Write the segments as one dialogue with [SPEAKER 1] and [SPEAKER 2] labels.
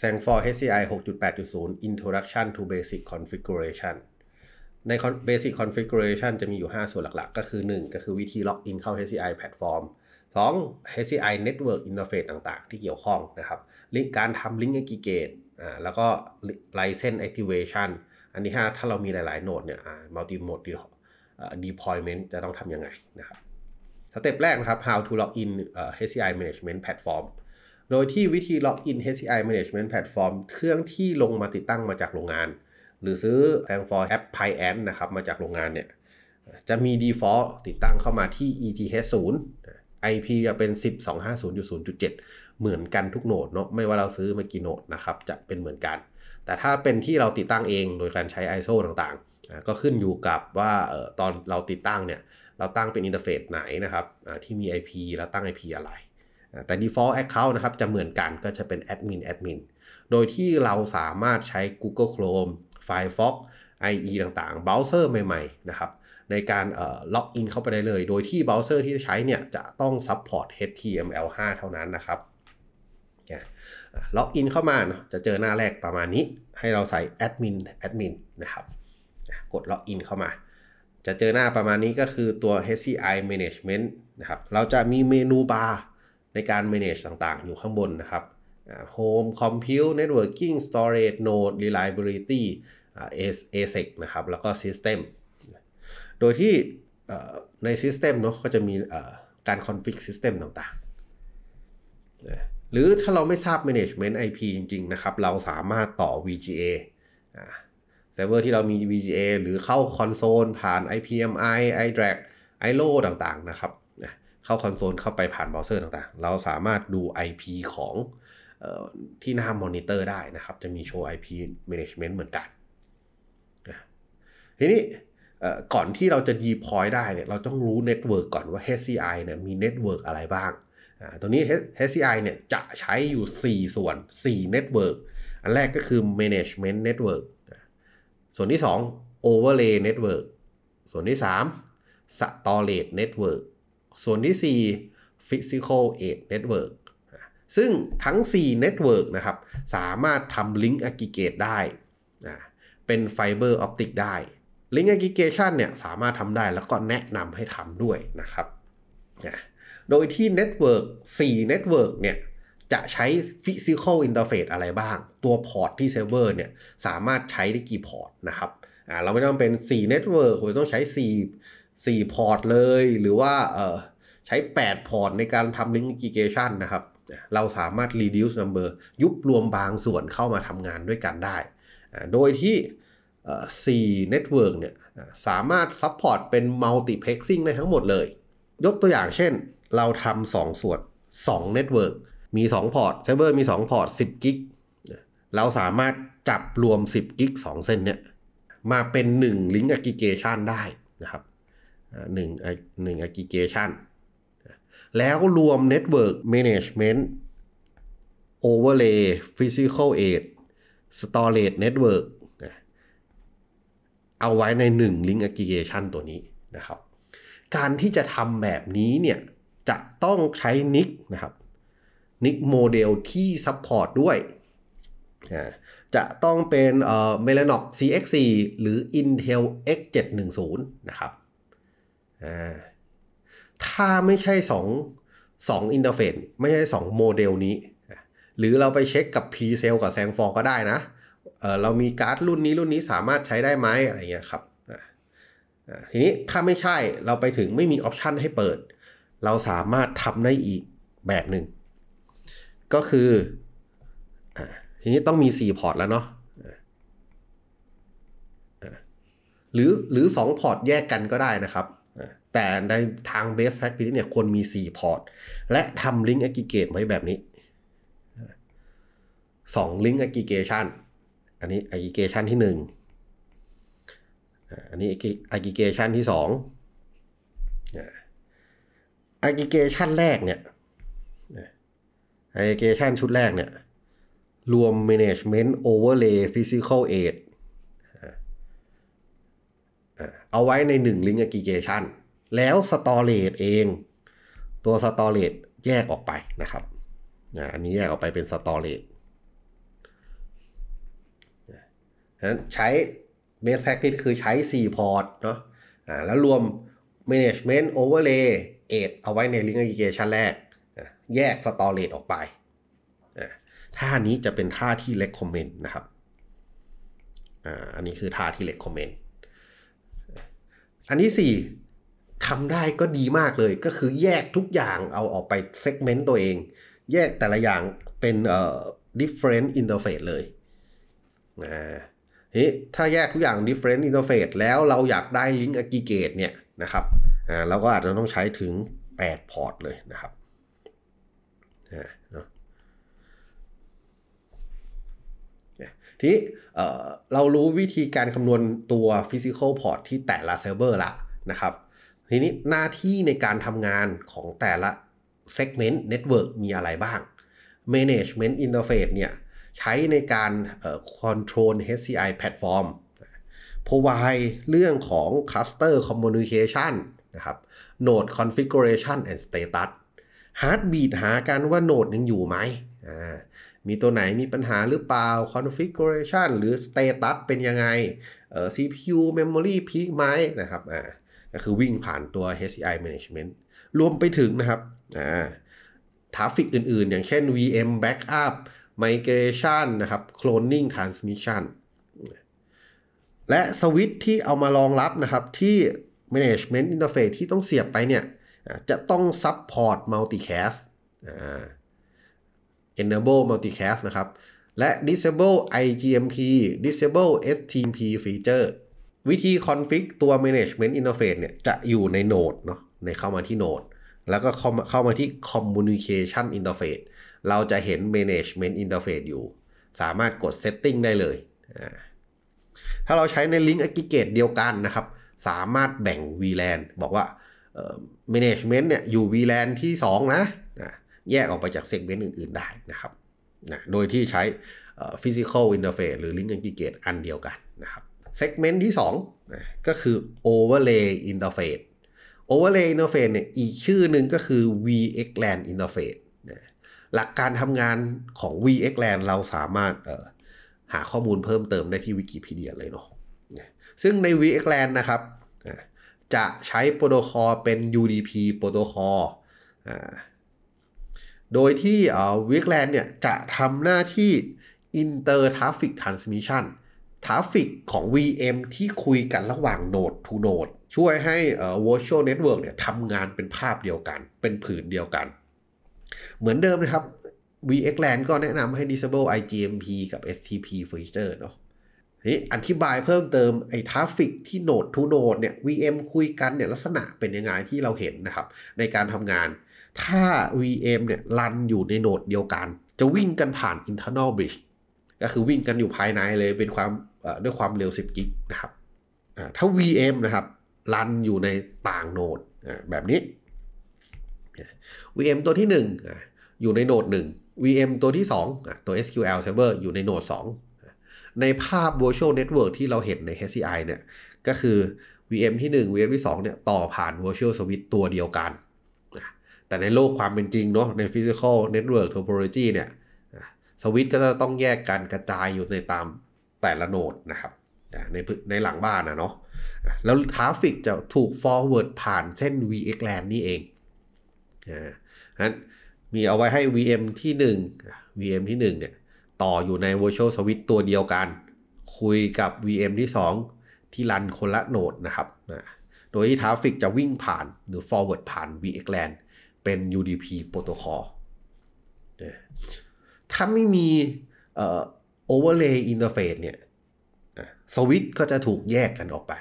[SPEAKER 1] s a n g f o r HCI 6.8.0 Introduction to Basic Configuration ใน Basic Configuration จะมีอยู่ 5 ส่วนหลัก ๆ ก็คือ 1 ก็คือวิธีล็อกอินเข้า HCI Platform 2 HCI Network Interface ต่าง ๆ ที่เกี่ยวข้องนะครับการทำ Link Aggregate แล้วก็ License Activation อันนี้5ถ้าเรามีหลาย ๆ โนดเนี่ย Multi Mode Deployment จะต้องทำยังไงนะครับ สเต็ปแรกนะครับ How to log in HCI Management Platform โดยที่วิธีล็อกอิน HCI Management Platform เครื่องที่ลงมาติดตั้งมาจากโรงงาน หรือซื้อ s a m f o r App p i a n นะครับมาจากโรงงานเนี่ยจะมี default ติดตั้งเข้ามาที่ ETH 0 IP จะเป็น 10250.0.7 เหมือนกันทุกโนดเนาะไม่ว่าเราซื้อมากี่โนดนะครับจะเป็นเหมือนกัน แต่ถ้าเป็นที่เราติดตั้งเองโดยการใช้ ISO ต่างๆ ก็ขึ้นอยู่กับว่าตอนเราติดตั้งเนี่ยเราตั้งเป็นอินเทอร์เฟซไหนนะครับที่มี IP แล้วตั้ง IP อะไรแต่ default account นะครับจะเหมือนกันก็จะเป็น admin admin โดยที่เราสามารถใช้ Google Chrome Firefox IE ต่างๆเบราว์เซอร์ใหม่ๆนะครับในการล็อกอินเข้าไปได้เลย โดยที่เบราว์เซอร์ที่จะใช้เนี่ยจะต้องซัพพอร์ต HTML5 เท่านั้นนะครับล็อกอินเข้ามาจะเจอหน้าแรกประมาณนี้ ให้เราใส่ admin admin นะครับ กดล็อกอินเข้ามา จะเจอหน้าประมาณนี้ก็คือตัว HCI management นะครับเราจะมีเมนูบาร์ในการ manage ต่างๆ อยู่ข้างบนนะครับ Home Compute Networking Storage Node Reliability ASIC นะครับ แล้วก็ System โดยที่ใน System เนาะก็จะมีการ Config System ต่างๆ หรือถ้าเราไม่ทราบ Management IP จริง ๆ นะครับ เราสามารถต่อ VGA เซิร์ฟเวอร์ที่เรามี VGA หรือเข้าคอนโซลผ่าน IPMI iDRAC ILO ต่างๆ นะครับเข้าคอนโซลเข้าไปผ่านเบราว์เซอร์ต่างๆ เราสามารถดู IP ของที่หน้ามอนิเตอร์ได้นะครับ จะมีโชว์ IP management เหมือนกัน ทีนี้ก่อนที่เราจะดีพอยได้เนี่ย เราต้องรู้เน็ตเวิร์กก่อนว่า HCI เนี่ยมีเน็ตเวิร์กอะไรบ้าง ตรงนี้ HCI เนี่ยจะใช้อยู่ 4 ส่วน 4 network อันแรกก็คือ management network ส่วนที่ 2 overlay network ส่วนที่ 3 storage network ส่วนที่ 4 Physical Aid Network ซึ่งทั้ง 4 Network นะครับสามารถทำ Link Aggregate ได้เป็น Fiber Optic ได้ Link Aggregation เนี่ยสามารถทำได้แล้วก็แนะนำให้ทำด้วยนะครับโดยที่ Network 4 Network เนี่ยจะใช้ Physical Interface อะไรบ้าง ตัวพอร์ตที่เซิร์ฟเวอร์เนี่ยสามารถใช้ได้กี่พอร์ตนะครับเราไม่ต้องเป็น 4 Network เราต้องใช้4 4 พอร์ตเลยหรือว่าใช้ 8 พอร์ตในการทำลิงก์อิเกชันนะครับ เราสามารถ reduce number ยุบรวมบางส่วนเข้ามาทำงานด้วยกันได้ โดยที่สี่เน็ตเวิร์กเนี่ยสามารถซัพพอร์ตเป็นมัลติเพ e ็กซิงได้ทั้งหมดเลย ยกตัวอย่างเช่น เราทำสองส่วน2เน็ตเวิร์กมี 2 พอร์ตเซิร์ฟเวอร์ มี 2 พอร์ต 10 กิก เราสามารถจับรวม 10 กิก2เส้นเนี่ยมาเป็น1 Link Aggregation ได้นะครับหนึ่งหนึ่ง a g g r e g a t i แล้วรวม Network Management Overlay Physical Aid Storage Network เอาไว้ใน 1 Link Aggregation ตัวนี้นะครับ การที่จะทำแบบนี้เนี่ยจะต้องใช้ NIC นะครับ NIC โมเดลที่ซัพพอร์ตด้วย จะต้องเป็นเ m e l a n o x CX4 หรือ Intel X710 นะครับถ้าไม่ใช่ 2 2อินเทอร์เฟซไม่ใช่2โมเดลนี้ หรือเราไปเช็คกับ p c e l กับแซงฟอร์ก็ได้นะเเรามีการ์ดรุ่นนี้รุ่นนี้สามารถใช้ได้ไหมอะไรเงี้ยครับทีนี้ถ้าไม่ใช่เราไปถึงไม่มีออปชันให้เปิด เราสามารถทำได้อีกแบบหนึ่ง ก็คืออทีนี้ต้องมี4พอร์ตแล้วเนาะหรือหรือ2พอร์ตแยกกันก็ได้นะครับแต่ในทางเบสแฟคีต์เนี่ยควรมี 4 พอร์ต และทำลิงก์แอกกิเกตไว้แบบนี้ 2 ลิงก์แอกกิเกชัน อันนี้แอกกิเกชันที่ 1 อันนี้แอกกิเกชันที่2แอกกิเกชันแรกเนี่ยแอกกิเกชันชุดแรกเนี่ยรวม Management Overlay Physical Aid เอาไว้ใน 1 Link a g g ก e g เกชันแล้วสตอเรจเองตัวสตอเรจแยกออกไปนะครับ อันนี้แยกออกไปเป็นสตอเรจนั้นใช้เบสแ p ็ก c ก i คือใช้4พอร์ตเนาะแล้วรวม management overlay เอทเอาไว้ใน link aggregation แรก แยกสตอเรจออกไป ท่านี้จะเป็นท่าที่ recommend นะครับอันนี้คือท่าที่ recommend อันที่4ทำได้ก็ดีมากเลยก็คือแยกทุกอย่างเอาออกไปเซกเมนต์ตัวเอง แยกแต่ละอย่างเป็นเอ่อ different interface เลยนะทีนี้ถ้าแยกทุกอย่าง different interface แล้วเราอยากได้ link aggregate เนี่ยนะครับอ่าเราก็อาจจะต้องใช้ถึง 8 พอร์ตเลยนะครับทีนี้เรารู้วิธีการคำนวณตัว physical port ที่แต่ละเซิร์ฟเวอร์ละนะครับทีนี้หน้าที่ในการทำงานของแต่ละ Segment Network มีอะไรบ้าง Management Interface เนี่ยใช้ในการ control HCI platform provide เรื่องของ cluster communication นะครับ node configuration and status heartbeat หากันว่าโนดยังอยู่ไหม มีตัวไหนมีปัญหาหรือเปล่า configuration หรือ status เป็นยังไง CPU memory peak ไหมนะครับ็คือวิ่งผ่านตัว HCI Management รวมไปถึงนะครับทราฟิกอื่นๆ อย่างเช่น VM Backup Migration นะครับ Cloning Transmission และสวิตที่เอามารองรับนะครับที่ Management Interface ที่ต้องเสียบไปเนี่ยจะต้อง Support Multicast Enable Multicast นะครับ และ Disable IGMP Disable STMP Feature วิธีคอนฟิกตัว Management Interface เนี่ยจะอยู่ในโนดเนาะในเข้ามาที่โนดแล้วก็เข้ามาเข้ามาที่ Communication Interface เราจะเห็น Management Interface อยู่ สามารถกด Setting ได้เลย ถ้าเราใช้ใน Link Aggregate เดียวกันนะครับสามารถแบ่ง VLAN บอกว่า Management เนี่ยอยู่ VLAN ที่2นะแยกออกไปจาก Segment อื่นๆ ได้นะครับโดยที่ใช้ Physical Interface หรือ Link Aggregate อันเดียวกันนะครับเซกเมนต์ที่2นะก็คือ Overlay Interface Overlay Interface เนี่ยอีกชื่อหนึ่งก็คือ VXLAN Interface นะหลักการทำงานของ VXLAN เราสามารถหาข้อมูลเพิ่มเติมได้ที่วิกิพีเดียเลยเนาะซึ่งใน VXLAN นะครับ จะใช้โปรโตคอลเป็น UDP โปรโตคอลโดยที่ VXLAN เนี่ยจะทำหน้าที่ Inter Traffic Transmission ทราฟิกของ VM ที่คุยกันระหว่างโนดทูโนดช่วยให้ virtual network เนี่ยทำงานเป็นภาพเดียวกัน เป็นผืนเดียวกัน เหมือนเดิมนะครับ VXLAN ก็แนะนำให้ disable IGMP กับ STP feature เนาะนี่อธิบายเพิ่มเติมไอ้ทราฟิกที่โนดทูโนดเนี่ย VM คุยกันเนี่ยลักษณะเป็นยังไงที่เราเห็นนะครับ ในการทำงาน ถ้า VM เนี่ยรันอยู่ในโนดเดียวกัน จะวิ่งกันผ่าน internal bridge ก็คือวิ่งกันอยู่ภายในเลยเป็นความด้วยความเร็ว 10 กิก นะครับถ้า VM นะครับรันอยู่ในต่างโนดแบบนี้ VM ตัวที่ 1 อยู่ในโนด 1 VM ตัวที่ 2 ตัว SQL Server อยู่ในโนด 2 ในภาพ Virtual Network ที่เราเห็นใน HCI เนี่ยก็คือ VM ที่ 1 VM ที่2เนี่ยต่อผ่าน Virtual Switch ตัวเดียวกัน แต่ในโลกความเป็นจริงเนาะใน Physical Network Topology เนี่ยสวิตก็จะต้องแยกกันกระจายอยู่ในตามแต่ละโนดนะครับในในหลังบ้านนะเนาะแล้วทราฟิกจะถูก forward ผ่านเส้น VXLAN นี่เองนั้นมีเอาไว้ให้ VM ที่ 1 VM ที่1เนี่ยต่ออยู่ใน virtual switch ตัวเดียวกัน คุยกับ VM ที่ 2 ที่รันคนละโนดนะครับโดยที่ทราฟิกจะวิ่งผ่านหรือ forward ผ่าน VXLAN เป็น UDP โปรโตคอลถ้าไม่มีโอเวอร์เลย์อินเทอร์เฟเนี่ยสวิตก็จะถูกแยกกันออกไป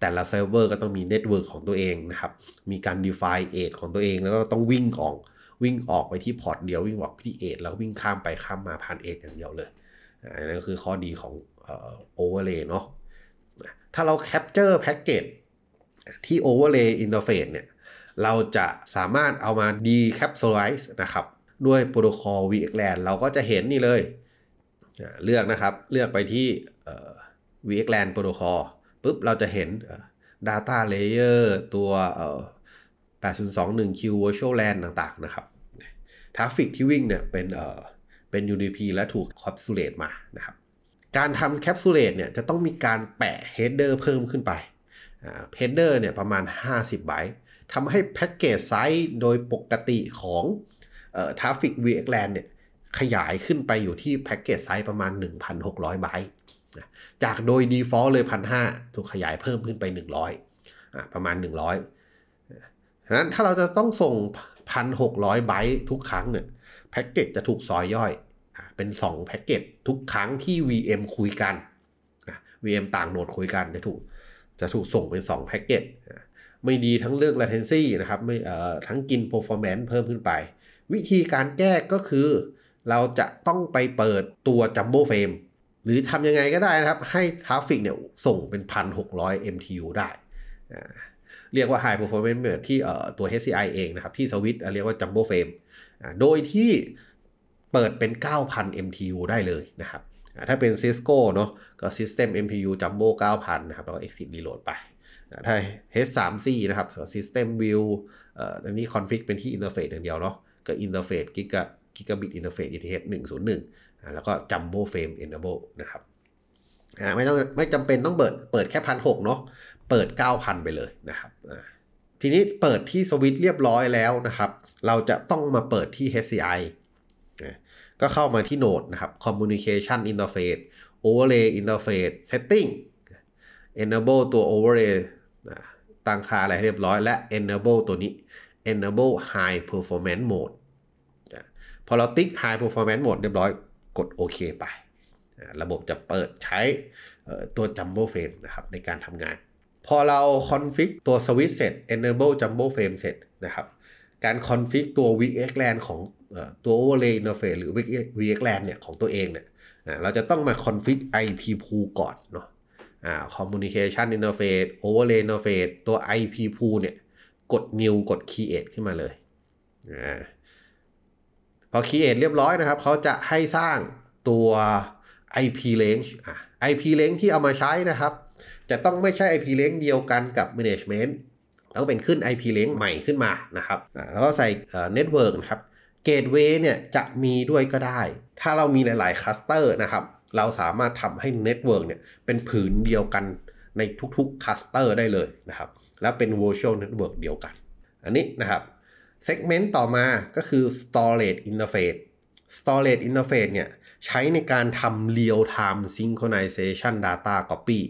[SPEAKER 1] แต่ละเซิร์ฟเวอร์ก็ต้องมีเน็ตเวิร์กของตัวเองนะครับมีการ define เอทของตัวเอง แล้วก็ต้องวิ่งออกวิ่งออกไปที่พอร์ตเดียว วิ่งออกไปที่เอทแล้ววิ่งข้ามไปข้ามมาผ่านเอทอย่างเดียวเลยอันนั้นคือข้อดีของโอเวอร์เลย์เนาะถ้าเราแคปเจอร์แพ็กเกจที่โอเวอร์เลย์อินเทอร์เฟเนี่ยเราจะสามารถเอามาีแคปซูลไ i ซ์นะครับด้วยโปรโตคอล VXLAN เราก็จะเห็นนี่เลยเลือกนะครับเลือกไปที่ VXLAN Protocol ปุ๊บเราจะเห็น Data Layer ตัว 8021Q Virtual LAN ต่างๆนะครับทราฟิกที่วิ่งเนี่ยเป็นเอ่อเป็น UDP และถูกแคปซูลเลตมานะครับการทำแคปซูลเลตเนี่ยจะต้องมีการแปะเฮดเดอร์เพิ่มขึ้นไปเฮดเดอร์เนี่ยประมาณ 50ไบต์ทำให้แพ็กเกจไซส์โดยปกติของทราฟิก VXLAN เนี่ยขยายขึ้นไปอยู่ที่แพ็กเกจไซส์ประมาณ 1,600 ไบต์จากโดย default เลย 1,500ถูกขยายเพิ่มขึ้นไป 100ประมาณ 100 ฉะนั้นถ้าเราจะต้องส่ง 1,600ไบต์ทุกครั้งเนี่ย แพ็กเกจจะถูกซอยย่อยเป็น2แพ็กเกจทุกครั้งที่ VM คุยกัน VM ต่างโหนดคุยกันจะถูกจะถูกส่งเป็น2แพ็กเกจไม่ดีทั้งเรื่อง latency นะครับไม่ทั้งกิน performance เพิ่มขึ้นไป วิธีการแก้ก็คือเราจะต้องไปเปิดตัวจัมโบ้เฟรมหรือทำยังไงก็ได้นะครับให้ทราฟิกเนี่ยส่งเป็น 1,600 MTU ได้ เรียกว่า High Performance Mode ที่ตัว HCI เองนะครับที่สวิตเรียกว่าจัมโบ้เฟรมโดยที่เปิดเป็น 9,000 MTU ได้เลยนะครับถ้าเป็น Cisco เนาะก็ System MTU Jumbo 9,000นะครับแล้วก็ Exit Reload ไปถ้า H3C นะครับ System View อันนี้ Config เป็นที่ Interface อย่างเดียวเนาะก็ Interface กิกะกกิิิะบตออนเเทร์ฟซอ i g a เ i t หนึ่งศูนย์หนึ่งแล้วก็จ Jumbo มอ a นเ e อร์โบนะครับไม่ต้องไม่จำเป็นต้องเปิดเปิดแค่พันหกเนาะเปิดเก้าพันไปเลยนะครับทีนี้เปิดที่สวิตเรียบร้อยแล้วนะครับเราจะต้องมาเปิดที่ HCI ก็เข้ามาที่โหนดนะครับ Communication Interface Overlay Interface Setting Enable ตัว Overlay ตั้งค่าอะไรเรียบร้อยและ Enable ตัวนี้ Enable High Performance Mode พอเราติ๊ก High Performance Mode เรียบร้อยกดโอเคไป ระบบจะเปิดใช้ตัวจัมโบ้เฟรมนะครับในการทำงาน พอเราคอนฟิกตัวสวิตเสร็จ enable jumbo frame เสร็จนะครับ การคอนฟิกตัว VXLAN ของตัว overlay interface หรือ VXLAN เนี่ยของตัวเองเนี่ยเราจะต้องมาคอนฟิก IP pool ก่อนเนาะ communication interface overlay interface ตัว IP pool เนี่ย กด new กด create ขึ้นมาเลยอ่าพอ create เรียบร้อยนะครับเขาจะให้สร้างตัว IP range อ่ะ IP range ที่เอามาใช้นะครับ จะต้องไม่ใช่ IP range เดียวกันกับ management ต้องเป็นขึ้น IP range ใหม่ขึ้นมานะครับแล้วก็ใส่ network นะครับ gateway เนี่ยจะมีด้วยก็ได้ ถ้าเรามีหลาย ๆ คลัสเตอร์นะครับเราสามารถทำให้ network เนี่ยเป็นผืนเดียวกันในทุก ๆ คลัสเตอร์ได้เลยนะครับ และเป็น virtual network เดียวกัน อันนี้นะครับเซกเมนต์ต่อมาก็คือ storage interface storage interface เนี่ยใช้ในการทำ real time synchronization data copy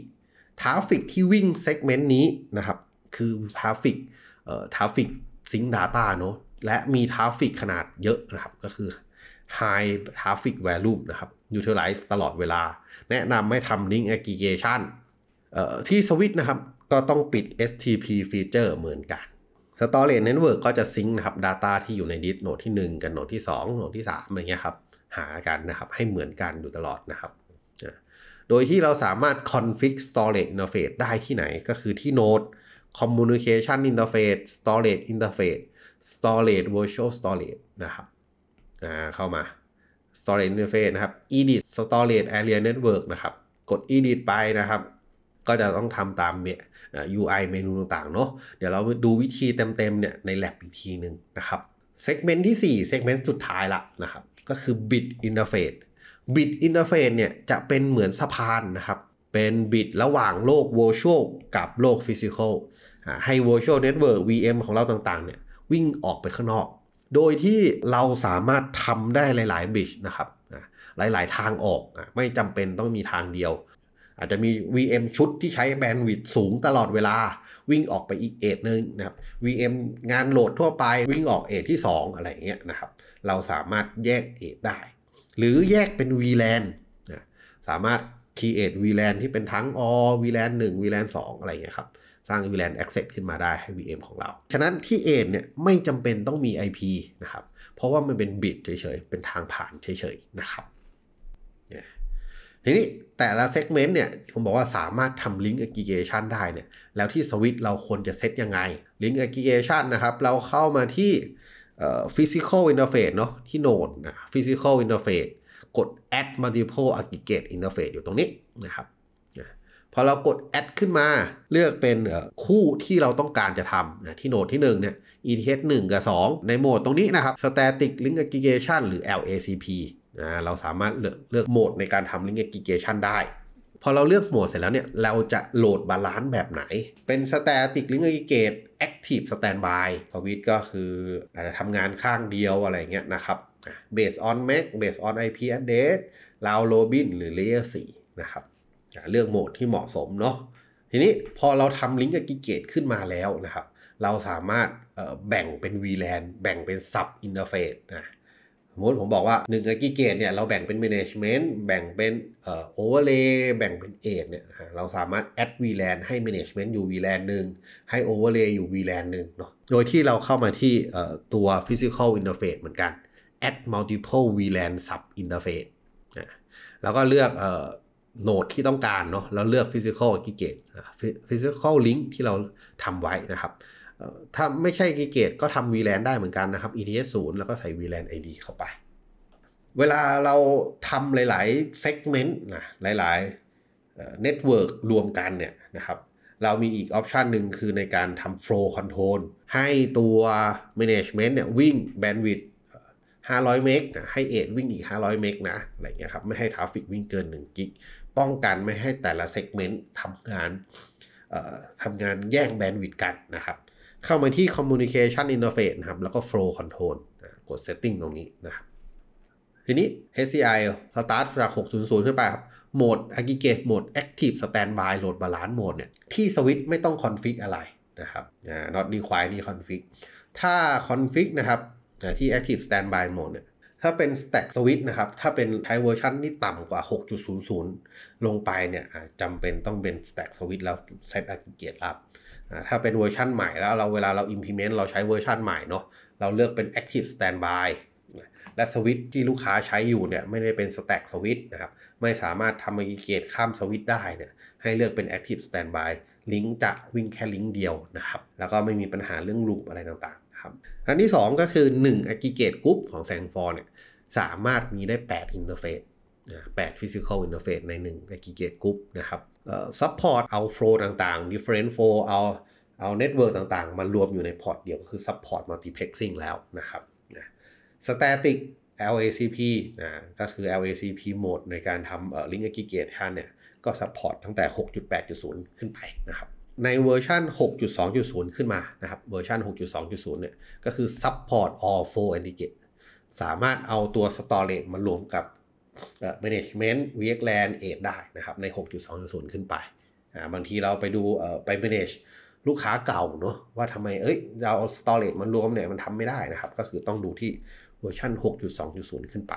[SPEAKER 1] ทราฟิกที่วิ่งเซกเมนต์นี้นะครับคือทราฟิกเอ่อทราฟิกซิงค์ดาต้าเนาะและมีทราฟิกขนาดเยอะนะครับก็คือ high traffic volume นะครับ utilize ตลอดเวลา แนะนำไม่ทำ link aggregation เอ่อที่สวิตนะครับก็ต้องปิด STP feature เหมือนกันสตอรี่เน็ตเวิร์กก็จะซิงค์นะครับ Data ที่อยู่ในดิสโหนดที่ 1 กับโหนดที่2โหนดที่3อะไรเงี้ยครับหากันนะครับให้เหมือนกันอยู่ตลอดนะครับ โดยที่เราสามารถ Config Storage Interface ได้ที่ไหนก็คือที่ Node Communication Interface Storage Interface Storage Virtual Storage นะครับเข้ามา Storage Interface นะครับ Edit Storage Area Network นะครับกด Edit ไปนะครับ ก็จะต้องทำตามเมีย UI เมนูต่างๆเนาะเดี๋ยวเราดูวิธีเต็มๆเนี่ยใน lab อีกทีหนึ่งนะครับเซกเมนต์ที่4 s e g มนต์สุดท้ายละนะครับก็คือ bit interface bit interface เนี่ยจะเป็นเหมือนสะพานนะครับเป็นบิตระหว่างโลก virtual กับโลก physical ให้ virtual network VM ของเราต่างๆเนี่ยวิ่งออกไปข้างนอก โดยที่เราสามารถทำได้หลายๆ บิตนะครับหลายๆทางออก ไม่จำเป็นต้องมีทางเดียวอาจจะมี VM ชุดที่ใช้แบนด์วิดสูงตลอดเวลาวิ่งออกไปอีกเอทนึงนะครับ VM งานโหลดทั่วไปวิ่งออกเอทที่ 2 อะไรเงี้ยนะครับเราสามารถแยกเอทได้ หรือแยกเป็น VLAN นะสามารถ create VLAN ที่เป็นทั้ง all VLAN 1 VLAN 2 อะไรเงี้ยครับ สร้าง VLAN access ขึ้นมาได้ให้ VM ของเรา ฉะนั้นที่เอทเนี่ยไม่จำเป็นต้องมี IP นะครับเพราะว่ามันเป็นบิตเฉยๆ เป็นทางผ่านเฉยๆนะครับทีนี้แต่ละเซกเมนต์เนี่ยผมบอกว่าสามารถทำลิงก์ aggregation ได้เนี่ยแล้วที่สวิตเราควรจะเซตยังไงลิงก์ aggregation นะครับเราเข้ามาที่ physical interface เนาะที่โนดนะ physical interface กด add multiple aggregate interface อยู่ตรงนี้นะครับพอเรากด add ขึ้นมาเลือกเป็นคู่ที่เราต้องการจะทำนะที่โหนดที่1เนี่ย ETH 1กับ 2 ในโหมดตรงนี้นะครับ static link aggregation หรือ LACP นะเราสามารถเลือกเลือกโหมดในการทำลิงก์แอกก g a t i ได้ พอเราเลือกโหมดเสร็จแล้วเนี่ยเราจะโหลดบาลานซ์แบบไหน เป็นสแตติกลิงก์ g ิเก g a t e Active Standby สวิตก็คืออาจจะทำงานข้างเดียวอะไรเงี้ยนะครับเบสออนแม็กเบสออนไอพีแอดเดสลาวโรบินหรือเลอร์สี4นะครับเลือกโหมดที่เหมาะสมเนาะทีนี้พอเราทำลิงก์ g ิเก g a t ขึ้นมาแล้วนะครับ เราสามารถแบ่งเป็น VLAN แบ่งเป็น Sub Interface นะสมมติผมบอกว่า1นึ่งก g เกตเนี่ยเราแบ่งเป็น management แบ่งเป็นเอ่อ overlay แบ่งเป็นเอทเนี่ยเราสามารถ add VLAN ให้ management อยู่ VLAN หนึ่งให้ overlay อยู่ VLAN หนึ่งเนาะโดยที่เราเข้ามาที่เอ่อตัว physical interface เหมือนกัน add multiple VLAN sub interface นะแล้วก็เลือกเอ่อโนดที่ต้องการเนาะแล้วเลือก physical aggregate physical link ที่เราทำไว้นะครับถ้าไม่ใช่กีเกตก็ทำ VLAN ได้เหมือนกันนะครับ ETS 0แล้วก็ใส่ VLAN ID เข้าไป เวลาเราทำหลาย ๆ เซกเมนต์นะหลาย ๆเน็ตเวิร์กรวมกันเนี่ยนะครับ เรามีอีกออปชันหนึ่งคือในการทำ flow control ให้ตัว management เนี่ยวิ่ง bandwidth 500 เมกนะให้เอทวิ่งอีก 500 เมกนะอะไรเงี้ยครับไม่ให้ทราฟิกวิ่งเกิน 1 กิก ป้องกันไม่ให้แต่ละเซกเมนต์ทำงานทำงานแย่งแบนด์วิดต์กันนะครับเข้ามาที่ Communication Interface นะครับ แล้วก็ Flow Control กด Setting ตรงนี้นะครับ ทีนี้ HCI Start จาก600ขึ้นไปครับ โหมด Aggregate โหมด Active Standby Load Balance โหมดเนี่ยที่สวิตไม่ต้องคอนฟิกอะไรนะครับอ่า not require d นี่คอนฟิกถ้าคอนฟิกนะครับที่ Active Standby Mode เนี่ย ถ้าเป็น Stack Switch นะครับ ถ้าเป็นใช้เวอร์ชันที่ต่ำกว่า 6.00 ลงไปเนี่ยจำเป็นต้องเป็น Stack Switch แล้ว Set Aggregate รับถ้าเป็นเวอร์ชันใหม่แล้วเราเวลาเรา implement เราใช้เวอร์ชันใหม่เนาะเราเลือกเป็น active standby และสวิตที่ลูกค้าใช้อยู่เนี่ยไม่ได้เป็น stack สวิตนะครับไม่สามารถทำมิเกตข้ามสวิตได้เนี่ยให้เลือกเป็น active standby ลิงก์จะวิ่งแค่ลิงก์เดียวนะครับแล้วก็ไม่มีปัญหาเรื่องลูปอะไรต่างๆนะครับอันที่ 2 ก็คือ 1 aggregate group ของซงฟอร์เนี่ยสามารถมีได้ 8 interface 8 physical interface ใน 1 aggregate group นะครับซัพพอร์ตเอาโฟล์ต่าง ๆ different flow เอาเอาเน็ตเวิร์กต่างๆมารวมอยู่ในพอร์ตเดียวคือซัพพอร์ตมัลติเพ็กซิ่งแล้วนะครับนะสแตติก LACP นะก็คือ LACP โหมดในการทำเอ่อลิงก์ aggregate ท่านเนี่ยก็ซัพพอร์ตตั้งแต่ 6.8.0 ขึ้นไปนะครับในเวอร์ชัน6.2.0 ขึ้นมานะครับเวอร์ชัน6.2.0เนี่ยก็คือซัพพอร์ต all f l o r aggregate สามารถเอาตัว storage มารวมกับเมเนจเวีเอ็กแลนด์เอได้นะครับใน 6.2.0 ขึ้นไป บางทีเราไปดูไปริหารลูกค้าเก่าเนาะว่าทำไมเอ้ยเราเอาสตอเรจมันรวมเนี่ยมันทำไม่ได้นะครับก็คือต้องดูที่เวอร์ชัน6.2.0 ขึ้นไป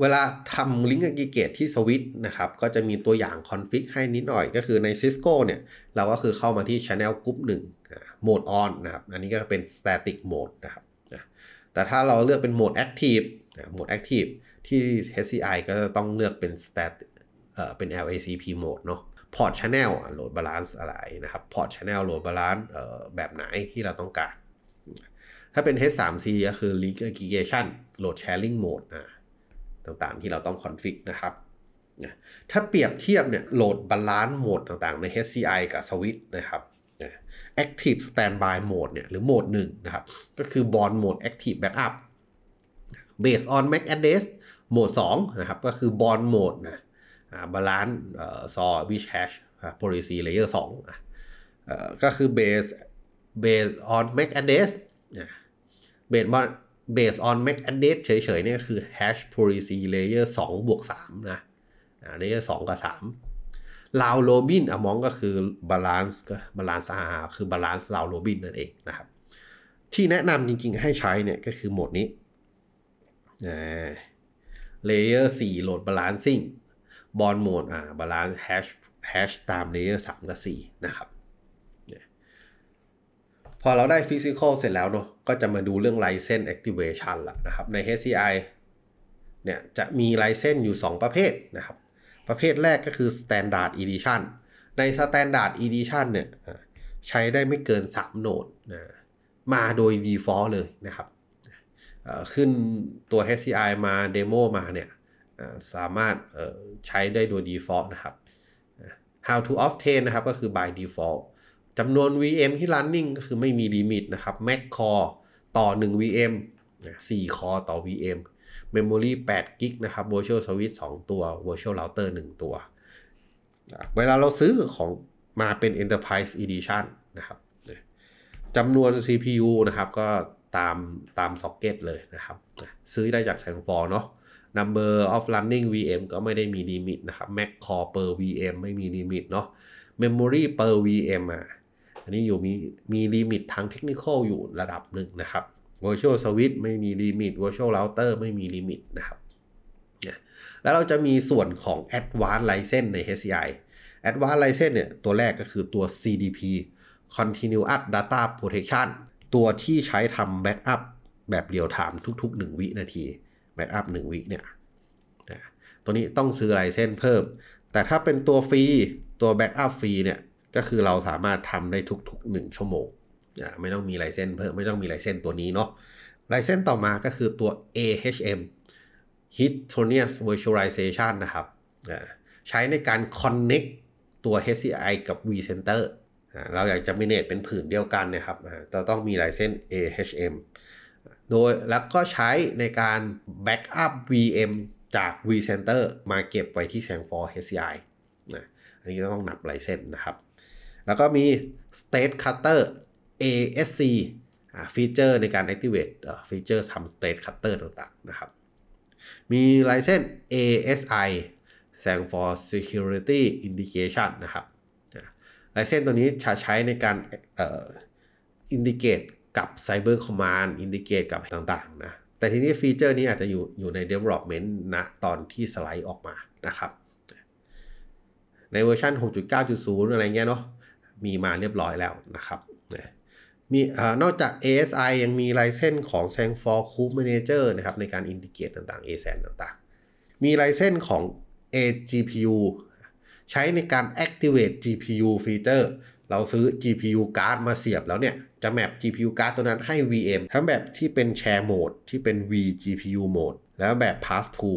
[SPEAKER 1] เวลาทำลิงก์ aggregate ที่สวิตนะครับก็จะมีตัวอย่างคอนฟิกให้นิดหน่อยก็คือใน Cisco เนี่ยเราก็คือเข้ามาที่ Channel Group 1 Mode On นะครับอันนี้ก็เป็น Static Mode นะครับแต่ถ้าเราเลือกเป็นโหมด Active โหมด Active ที่ HCI ก็จะต้องเลือกเป็น stat เอ่อเป็น LACP mode เนาะ port channel load balance อะไรนะครับ port channel load balance เอ่อแบบไหนที่เราต้องการ ถ้าเป็น H3C ก็คือ link aggregation load sharing mode อ่ต่างๆที่เราต้อง config นะครับถ้าเปรียบเทียบเนี่ยโหลดบาลานซ์โหมดต่างๆ ใน HCI กับ Switch นะครับ Active Standby Mode เนี่ยหรือโหมด1นะครับก็คือบอลโหมด Active Backup Based on MAC Address โหมด2นะครับก็คือบอลโหมดนะบาลานซ์ซอวิชแฮชโพลิซีเลเยอร์สองก็คือเบสเบสออนแม็กแอดเดสเบสบอลเบสออนแม็กแอดเดสเฉยๆเนี่ยคือแฮชโพลิซีเลเยอร์สองบวกสามนะเลเยอร์สองกับสามลาวโรบินอะมองก็คือบาลานซ์ก็บาลานซ์อาคือบาลานซ์ลาวโรบินนั่นเองนะครับที่แนะนำจริงๆให้ใช้เนี่ยก็คือโหมดนี้นเลเยอร์สี่โหลดบาลานซิ่งบอลโหมดอ่าบาลานซ์แฮชแฮชตามเลเยอร์สามกับสี่นะครับพอเราได้ฟิสิกอลเสร็จแล้วเนาะก็จะมาดูเรื่องไลเซนต์แอคทิเวชันละนะครับใน HCI เนี่ยจะมีไลเซนต์อยู่ 2 ประเภทนะครับ ประเภทแรกก็คือ Standard Edition ใน Standard Edition เนี่ยใช้ได้ไม่เกิน 3โหนดนะมาโดย Default เลยนะครับขึ้นตัว HCI มาเดโมมาเนี่ยสามารถใช้ได้โดย default นะครับ how to obtain นะครับ ก็คือ by default จำนวน VM ที่ running ก็คือไม่มีลิมิตนะครับ max core ต่อ 1 VM 4 core ต่อ VM memory 8 g b นะครับ virtual switch 2 ตัว virtual router 1 ตัว เวลาเราซื้อของมาเป็น enterprise edition นะครับจำนวน CPU นะครับก็ตามตามซ็อกเก็ตเลยนะครับซื้อได้จากแซงฟอร์เนาะ Number of running VM ก็ไม่ได้มีลิมิตนะครับ Mac core per VM ไม่มีลิมิตเนาะ Memory per VM อ่ะอันนี้อยู่มีมีลิมิตทางเทคนิคอยู่ระดับหนึ่งนะครับ Virtual Switch ไม่มีลิมิต Virtual Router ไม่มีลิมิตนะครับแล้วเราจะมีส่วนของ Advanced License ใน HCI Advanced License เนี่ยตัวแรกก็คือตัว CDP Continuous Data Protection ตัวที่ใช้ทำแบ็กอัพแบบเดียวถามทุก ๆ 1 วินาที แบ็กอัพ 1 วิเนี่ยตัวนี้ต้องซื้อลายเส้นเพิ่ม แต่ถ้าเป็นตัวฟรี ตัวแบ็กอัพฟรีเนี่ยก็คือเราสามารถทำได้ทุกๆ 1 ชั่วโมงไม่ต้องมีลายเส้นเพิ่มไม่ต้องมีลายเส้นตัวนี้เนาะลายเส้นต่อมาก็คือตัว AHM h e t t o n e o u s Virtualization นะครับใช้ในการ connect ตัว HCI กับ vCenter เราอยากจะมิเนตเป็นผืนเดียวกันนะครับเราต้องมีลายเส้น AHM โดยแล้วก็ใช้ในการแบ็กอัพ VM จาก vCenter มาเก็บไว้ที่ Sangfor HCI นอันนี้ต้องนับลายเส้นนะครับ แล้วก็มี State Cutter ASC ฟีเจอร์ในการ activate ฟีเจอร์ทำ State Cutter ต่างๆนะครับ มีลายเส้น ASI Sangfor Security Indication นะครับลายเส้นตัวนี้จะใช้ในการอินดิเกตกับไซเบอร์คอมมานด์อินดิเกตกับต่างๆนะแต่ทีนี้ฟีเจอร์นี้อาจจะอยู่อยู่ใน Development นะ ตอนที่สไลด์ออกมานะครับ ในเวอร์ชัน6.9.0อะไรเงี้ยเนาะมีมาเรียบร้อยแล้วนะครับมีอนอกจาก ASI ยังมีลายเส้นของ s a n g f o r c r o u p Manager นะครับในการอินดิเกตต่าง ๆ ASAN ต่างๆ มีลายเส้นของ AGPU ใช้ในการ activate GPU feature เราซื้อ GPU card มาเสียบแล้วเนี่ย จะแมป GPU card ตัวนั้นให้ VM ทั้งแบบที่เป็น share mode ที่เป็น vGPU mode แล้วแบบ pass to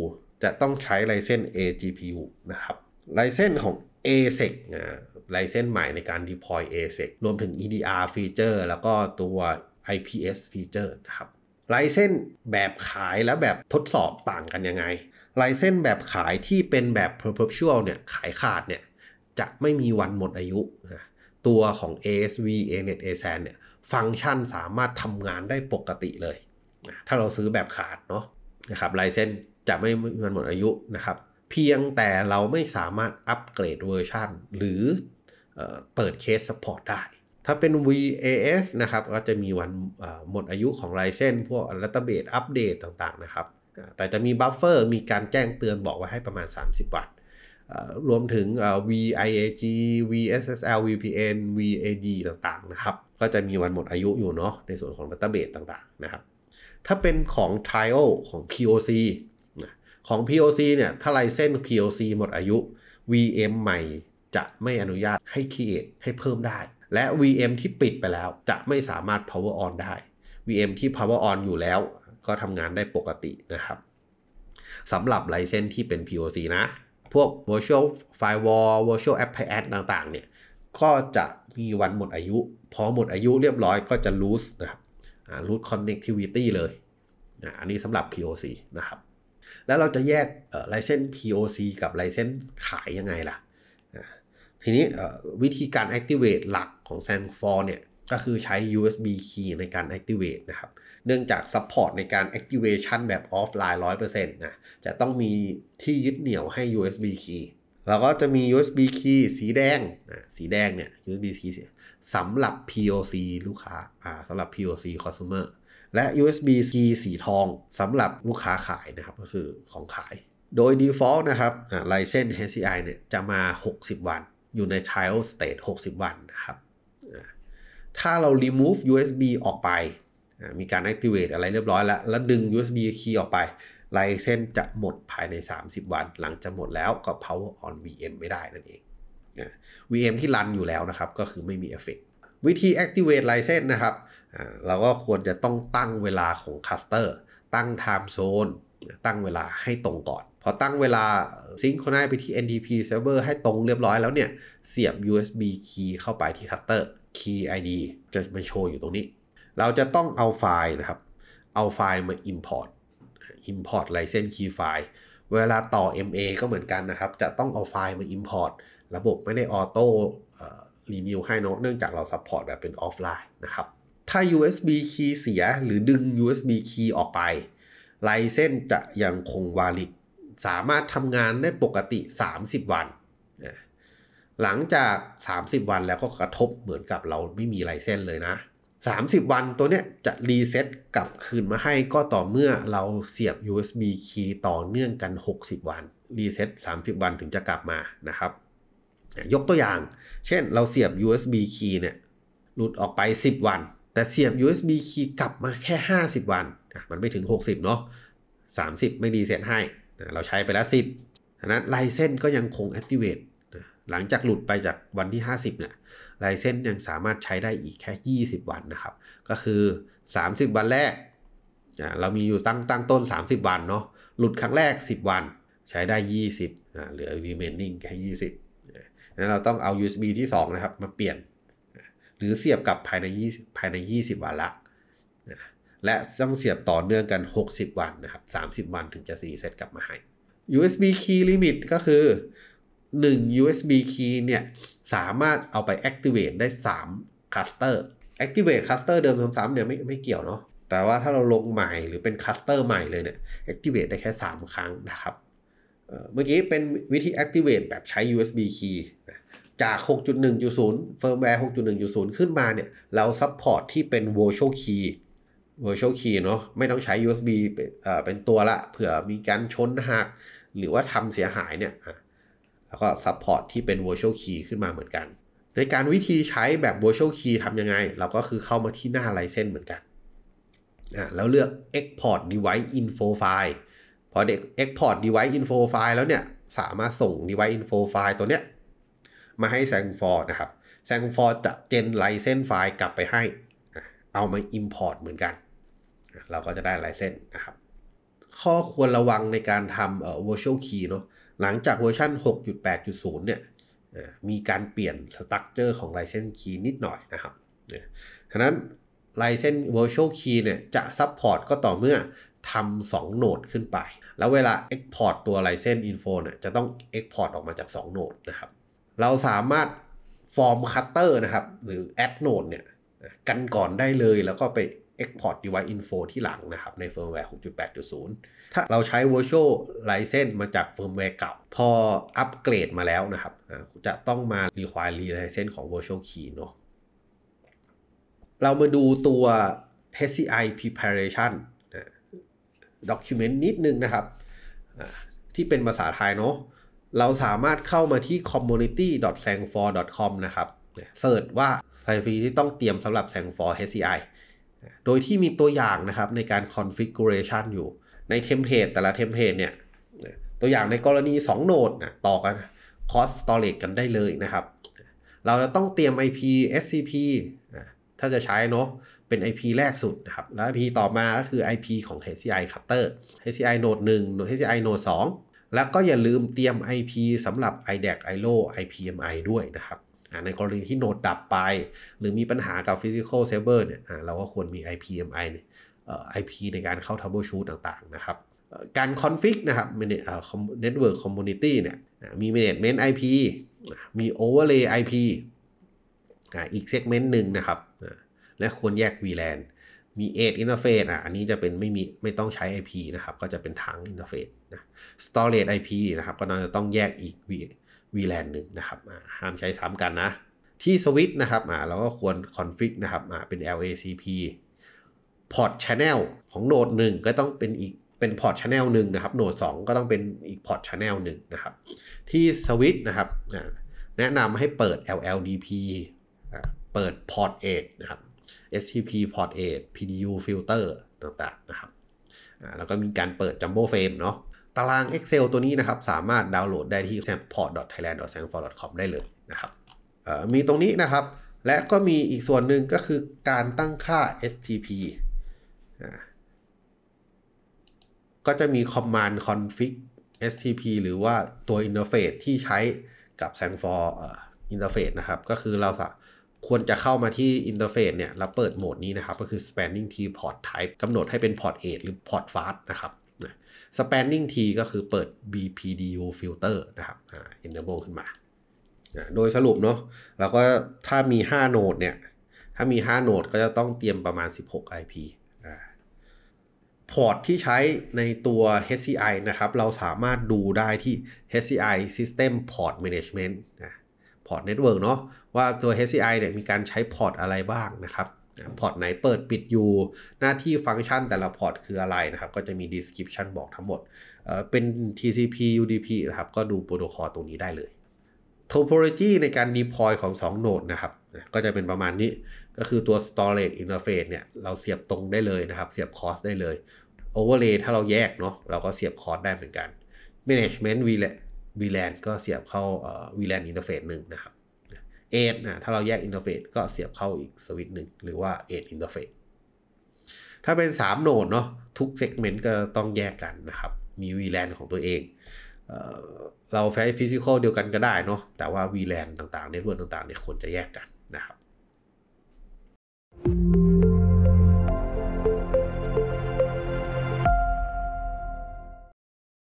[SPEAKER 1] จะต้องใช้ไลเซน AGPU นะครับไลเซนของ ASIC นะไลเซนใหม่ในการ deploy ASIC รวมถึง EDR feature แล้วก็ตัว IPS feature นะครับลายเส้นแบบขายและแบบทดสอบต่างกันยังไงลายเส้นแบบขายที่เป็นแบบ perpetual เนี่ยขายขาดเนี่ยจะไม่มีวันหมดอายุ ตัวของ ASV ANET ASAN เนี่ยฟังก์ชันสามารถทำงานได้ปกติเลยถ้าเราซื้อแบบขาดเนาะนะครับลายเส้นจะไม่มีวันหมดอายุนะครับเพียงแต่เราไม่สามารถอัปเกรดเวอร์ชันหรือเปิดเคสสปอร์ตได้ถ้าเป็น VAS นะครับ ก็จะมีวันหมดอายุของไลเซนพวกรัตเบ a อัปเดตต่างๆนะครับ แต่จะมีบัฟเฟอร์ มีการแจ้งเตือนบอกไว้ให้ประมาณ 30 วันรวมถึง VIAG VSSL VPN VAD ต่างๆนะครับ ก็จะมีวันหมดอายุอยู่เนาะ ในส่วนของรัตเบ a ต่างๆนะครับ ถ้าเป็นของ Trial ของ POC ของ POC เนี่ย ถ้าไลเซน POC หมดอายุ VM ใหม่จะไม่อนุญาตให้ create ให้เพิ่มได้และ VM ที่ปิดไปแล้วจะไม่สามารถ power on ได้ VM ที่ power on อยู่แล้ว ก็ทำงานได้ปกตินะครับสำหรับไลเซนที่เป็น POC นะ พวก virtual firewall virtual appliance ต่างๆ เนี่ยก็จะมีวันหมดอายุ พอหมดอายุเรียบร้อยก็จะ lose นะครับ lose connectivity เลยนะอันนี้สำหรับ POC นะครับแล้วเราจะแยกไลเซน POC กับไลเซนขายยังไงล่ะทีนี้วิธีการ activate หลักของ s a n f o r เนี่ยก็คือใช้ USB key ในการ activate นะครับ เนื่องจาก support ในการ activation แบบออฟไลน์100%นะ จะต้องมีที่ยึดเหนี่ยวให้ USB key เราก็จะมี USB key สีแดงสีแดงเนี่ย USB key สำหรับ POC ลูกค้าอ่าสำหรับ POC consumer และ USB C สีทองสำหรับลูกค้าขายนะครับก็คือของขาย โดย default นะครับายเ้น HCI เนี่ยจะมา 60 วันอยู่ใน trial state 60 วัน นะครับ ถ้าเรา remove USB ออกไป มีการ activate อะไรเรียบร้อยแล้ว แล้วดึง USB key ออกไปายเส้นจะหมดภายใน 30 วัน หลังจะหมดแล้วก็ power on VM ไม่ได้นั่นเอง VM ที่รันอยู่แล้วนะครับก็คือไม่มี effect วิธี activate ลาย e n ้นนะครับเราก็ควรจะต้องตั้งเวลาของ cluster ตั้ง time zone ตั้งเวลาให้ตรงก่อนพอตั้งเวลาซิงค์คนไอไปที่ NDP server ให้ตรงเรียบร้อยแล้วเนี่ย เสียบ USB key เข้าไปที่คัตเตอร์ key ID จะมาโชว์อยู่ตรงนี้ เราจะต้องเอาไฟล์นะครับ เอาไฟล์มา import import license key file เวลาต่อ MA ก็เหมือนกันนะครับ จะต้องเอาไฟล์มา import ระบบไม่ได้ออโต้รีนิวให้เนาะเนื่องจากเราซัพพอร์ตแบบเป็นออฟไลน์นะครับ ถ้า USB key เสียหรือดึง USB key ออกไปไลเส้นจะยังคงวาลิดสามารถทำงานได้ปกติ 30 วันนะหลังจาก 30 วันแล้วก็กระทบเหมือนกับเราไม่มีไรเส้นเลยนะ 30 วันตัวเนี้ยจะรีเซ็ตกลับคืนมาให้ก็ต่อเมื่อเราเสียบ USB คีย์ต่อเนื่องกัน 60 วัน รีเซ็ต30 วันถึงจะกลับมานะครับ ยกตัวอย่าง เช่นเราเสียบ USB คีย์เนี่ยหลุดออกไป 10 วัน แต่เสียบ USB คีย์กลับมาแค่ 50 วัน มันไม่ถึง 60 เนาะ30 ไม่รีเซ็ตให้เราใช้ไปแล้ว 10ฉะนั้นลายเส้นก็ยังคง activate หลังจากหลุดไปจากวันที่ 50เนี่ยลายเส้นยังสามารถใช้ได้อีกแค่ 20 วันนะครับ ก็คือ 30 วันแรก เรามีอยู่ตั้งตั้งต้น 30 วันเนาะ หลุดครั้งแรก 10 วัน ใช้ได้ 20เหลือ remaining แค่ 20นั้นเราต้องเอา USB ที่ 2 นะครับมาเปลี่ยน หรือเสียบกับภายใน 20ภายใน 20 วันละและต้องเสียบต่อเนื่องกัน 60 วันนะครับ30 วันถึงจะรีเซ็ตกลับมาให้ USB key limit ก็คือ 1 USB key เนี่ยสามารถเอาไป activate ได้3 cluster activate cluster เดิมซ้ำๆเนี่ยไม่ไม่เกี่ยวเนาะ แต่ว่าถ้าเราลงใหม่หรือเป็นค l ัสเตอร์ใหม่เลยเนี่ย activate ได้แค่ 3 ครั้งนะครับ เมื่อกี้เป็นวิธี activate แบบใช้ USB key นจาก 6.1.0 firmware 6.1.0 ขึ้นมาเนี่ยเราซัพพอร์ตที่เป็น virtual key virtual key เนาะไม่ต้องใช้ USB เป็นตัวละเผื่อมีการชนหักหรือว่าทำเสียหายเนี่ยแล้วก็ support ที่เป็น virtual key ขึ้นมาเหมือนกัน ในการวิธีใช้แบบ virtual key ทำยังไง เราก็คือเข้ามาที่หน้าไลเซนเหมือนกัน แล้วเลือก export device info file พอเด็ก export device info file แล้วเนี่ยสามารถส่ง device info file ตัวเนี้ยมาให้ s a n f o r นะครับ s a n f o r จะเจนไลเซนไฟล์กลับไปให้เอามา import เหมือนกันเราก็จะได้ลายเส้นนะครับ ข้อควรระวังในการทำเอ่อ virtual key เนาะหลังจากเวอร์ชัน6.8.0เนี่ยมีการเปลี่ยนสตั๊กเจอร์ของลายเส้นคีย์นิดหน่อยนะครับฉะนั้นลายเส้น virtual key เนี่ย จะซับพอร์ตก็ต่อเมื่อทำ2โหนดขึ้นไป แล้วเวลา export ตัวลายเส้น info เนี่ยจะต้อง export ออกมาจาก2โหนดนะครับ เราสามารถ form cutter นะครับหรือ add node เนี่ยกันก่อนได้เลยแล้วก็ไป Export Device Info ที่หลังนะครับในเฟิร์มแวร์6.8.0 ถ้าเราใช้ Virtual License มาจากเฟิร์มแวร์เก่าพออัปเกรดมาแล้วนะครับจะต้องมา Require License ของ Virtual Key เนาะเรามาดูตัว HCI Preparation Document นิดนึงนะครับที่เป็นภาษาไทยเนาะเราสามารถเข้ามาที่ community.sangfor.com นะครับเสิร์ชว่าไฟฟรีที่ต้องเตรียมสำหรับ s a n g f o r HCI โดยที่มีตัวอย่างนะครับในการ configuration อยู่ในเทมเพลตแต่ละเทมเพลตเนี่ยตัวอย่างในกรณี2โนดนะต่อกันคอสตอ s t o r กันได้เลยนะครับ เราจะต้องเตรียม IP SCP ถ้าจะใช้เนาะเป็น IP แรกสุดนะครับแล้ว IP ต่อมาก็คือ IP ของ HCI Cutter HCI Node 1โ o d e HCI Node 2 แล้วก็อย่าลืมเตรียม IP สำหรับ IDAC ILO IPMI ด้วยนะครับในกรณีที่โนดดับไป หรือมีปัญหากับ Physical Server เนี่ยเราก็ควรมี IPMI เน่อ IP ในการเข้า Troubleshoot ต่างๆนะครับการคอนฟิกนะครับเน็ตเวิร์กคอมมูนิตี้เนี่ยมี Management IP มี Overlay IP อีกเซกเมนต์หนึ่งนะครับและควรแยก VLAN มี Edge Interface อ่ะอันนี้จะเป็นไม่มีไม่ต้องใช้ IP นะครับก็จะเป็นทาง Interface นะ Storage IP นะครับก็น่าจะต้องแยกอีกวีแลนหนึ่งนะครับห้ามใช้ซ้ำกันนะที่สวิตนะครับเราก็ควรคอนฟิกนะครับเป็น LACP พอร์ตช ANNEL ของโนดหนึ่งก็ต้องเป็นอีก เป็นพอร์ตช ANNEL หนึ่งนะครับโนดสองก็ต้องเป็นอีกพอร์ตช ANNEL หนึ่งนะครับที่สวิตนะครับ แนะนำให้เปิด LLDP เปิดพอร์ตเอนะครับ STP port 8 PDU filter ต่างๆ นะครับแล้วก็มีการเปิด jumbo frame เนาะตาราง Excel ตัวนี้นะครับสามารถดาวน์โหลดได้ที่ samport.thailand.sangfor.com ได้เลยนะครับมีตรงนี้นะครับและก็มีอีกส่วนหนึ่งก็คือการตั้งค่า STP ก็จะมี command config STP หรือว่าตัว interface ที่ใช้กับ sangfor interface นะครับก็คือเราควรจะเข้ามาที่อินเ r อร์เฟเนี่ยแล้วเปิดโหมดนี้นะครับ ก็คือ spanning tree port type กำหนดให้เป็น port 8 หรือ port fast นะครับ spanning t ก็คือเปิด BPDU filter นะครับ enable ขึ้นมา โดยสรุปเนาะ เราก็ถ้ามี 5โนดเนี่ย ถ้ามี 5โนด ก็จะต้องเตรียมประมาณ 16 IP พอร์ตที่ใช้ในตัว HCI นะครับ เราสามารถดูได้ที่ HCI System Port Management นะพอร์ตเน็ตเวิร์กเนาะ ว่าตัว HCI เนี่ยมีการใช้พอร์ตอะไรบ้างนะครับพอร์ตไหนเปิดปิดอยู่ หน้าที่ฟังก์ชันแต่ละพอร์ตคืออะไรนะครับก็จะมี description บอกทั้งหมด เป็น TCP UDP นะครับก็ดูโปรโตคอลตรงนี้ได้เลย topology ในการ deploy ของ2โนดนะครับก็จะเป็นประมาณนี้ก็คือตัว storage interface เนี่ยเราเสียบตรงได้เลยนะครับเสียบคอสได้เลย overlay ถ้าเราแยกเนาะเราก็เสียบคอสได้เหมือนกัน management VLAN ก็เสียบเข้า VLAN interface หนึ่งนะครับเอทนะถ้าเราแยกอินเทอร์เฟสก็เสียบเข้าอีกสวิตช์หนึ่งหรือว่าเอทอินเทอร์เฟสถ้าเป็น 3โหนดเนาะทุกเซกเมนต์ก็ต้องแยกกันนะครับมี VLAN ของตัวเองเอเราใช้ฟิสิกอลเดียวกันก็ได้เนาะแต่ว่า VLAN ต่างๆเน็ตเวิร์กต่างๆเนี่ยควรจะแยกกัน